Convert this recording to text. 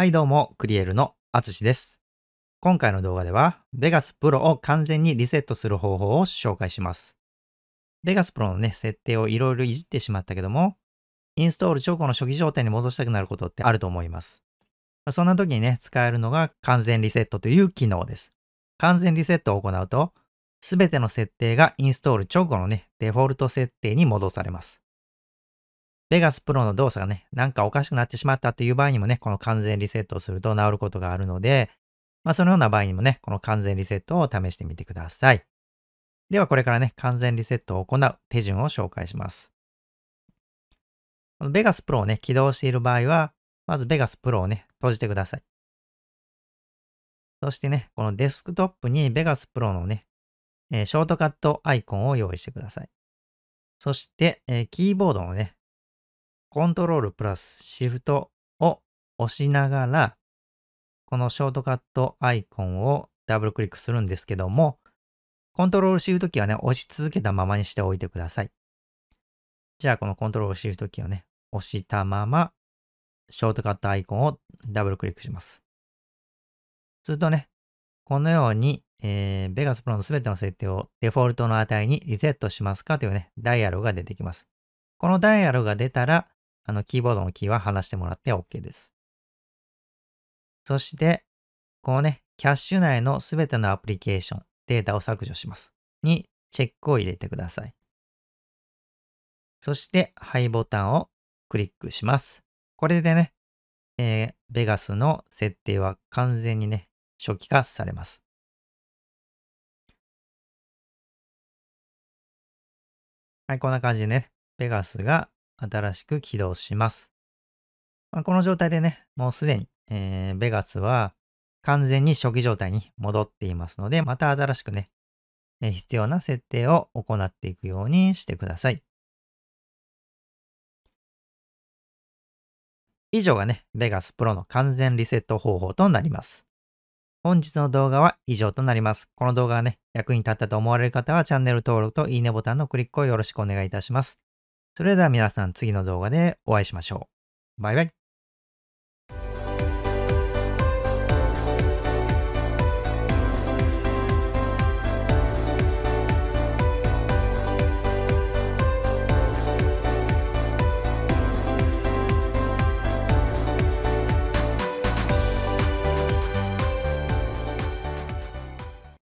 はいどうも、クリエルのあつしです。今回の動画では、Vegas Pro を完全にリセットする方法を紹介します。Vegas Pro のね、設定をいろいろいじってしまったけども、インストール直後の初期状態に戻したくなることってあると思います。そんな時にね、使えるのが完全リセットという機能です。完全リセットを行うと、すべての設定がインストール直後のね、デフォルト設定に戻されます。ベガスプロの動作がね、なんかおかしくなってしまったっていう場合にもね、この完全リセットをすると治ることがあるので、まあそのような場合にもね、この完全リセットを試してみてください。ではこれからね、完全リセットを行う手順を紹介します。このベガスプロをね、起動している場合は、まずベガスプロをね、閉じてください。そしてね、このデスクトップにベガスプロのね、えー、ショートカットアイコンを用意してください。そして、えー、キーボードのね、コントロールプラスシフトを押しながら、このショートカットアイコンをダブルクリックするんですけども、コントロールシフトキーはね、押し続けたままにしておいてください。じゃあ、このコントロールシフトキーをね、押したまま、ショートカットアイコンをダブルクリックします。するとね、このように、えー、Vegas Pro のすべての設定をデフォルトの値にリセットしますかというね、ダイアログが出てきます。このダイアログが出たら、あの、キーボードのキーは離してもらって OK です。そして、このね、キャッシュ内のすべてのアプリケーション、データを削除します。に、チェックを入れてください。そして、はいボタンをクリックします。これでね、えー、ベガスの設定は完全にね、初期化されます。はい、こんな感じでね、ベガスが新しく起動します。まあ、この状態でね、もうすでに、えー、ベガスは完全に初期状態に戻っていますので、また新しくね、え必要な設定を行っていくようにしてください。以上がね、Vegas Pro の完全リセット方法となります。本日の動画は以上となります。この動画がね、役に立ったと思われる方はチャンネル登録といいねボタンのクリックをよろしくお願いいたします。それでは皆さん次の動画でお会いしましょう。バイバイ。